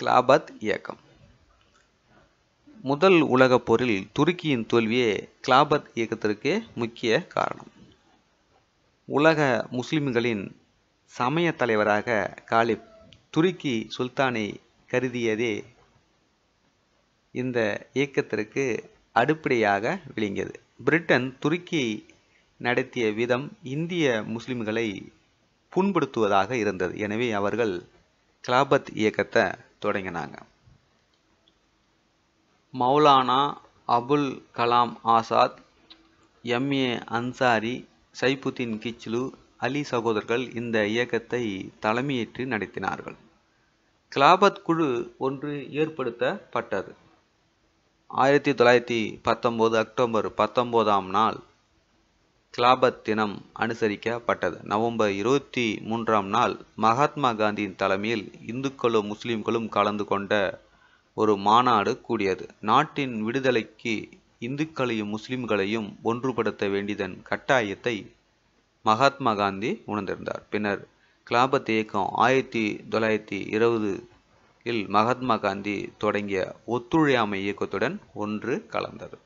கிளாபாத் இயக்கம் முதல் உலகப் போரில் துருக்கியின் தோல்வியே கிளாபத் இயக்கத்திற்கு முக்கிய காரணம் உலக முஸ்லிம்களின் சமய தலைவராக காலிப் துருக்கி சுல்தானை கருதியதே இந்த இயக்கத்திற்கு அடிப்படையாக விளங்கியது பிரிட்டன் துருக்கி நடத்திய விதம் இந்திய முஸ்லிம்களை புண்படுத்துவதாக இருந்தது எனவே அவர்கள் கிளாபத் இயக்கத்தை தொடங்கினாங்க மௌலானா அபுல் கலாம் ஆசாத் எம்ஏ அன்சாரி சைபுத்தின் கிச்லு அலி சகோதரர்கள் இந்த இயக்கத்தை தலைமையேற்று நடத்தினார்கள் கிளாபத் குழு ஒன்று ஏற்படுத்தப்பட்டது ஆயிரத்தி தொள்ளாயிரத்தி பத்தொம்போது அக்டோபர் பத்தொம்போதாம் நாள் கிளாபத் தினம் அனுசரிக்கப்பட்டது நவம்பர் இருபத்தி மூன்றாம் நாள் மகாத்மா காந்தியின் தலைமையில் இந்துக்களும் முஸ்லிம்களும் கலந்து கொண்ட ஒரு மாநாடு கூடியது நாட்டின் விடுதலைக்கு இந்துக்களையும் முஸ்லிம்களையும் ஒன்றுபடுத்த வேண்டியதன் கட்டாயத்தை மகாத்மா காந்தி உணர்ந்திருந்தார் பின்னர் கிளாபத் இயக்கம் ஆயிரத்தி தொள்ளாயிரத்தி இருபது இல் மகாத்மா காந்தி தொடங்கிய ஒத்துழையாமை இயக்கத்துடன் ஒன்று கலந்தது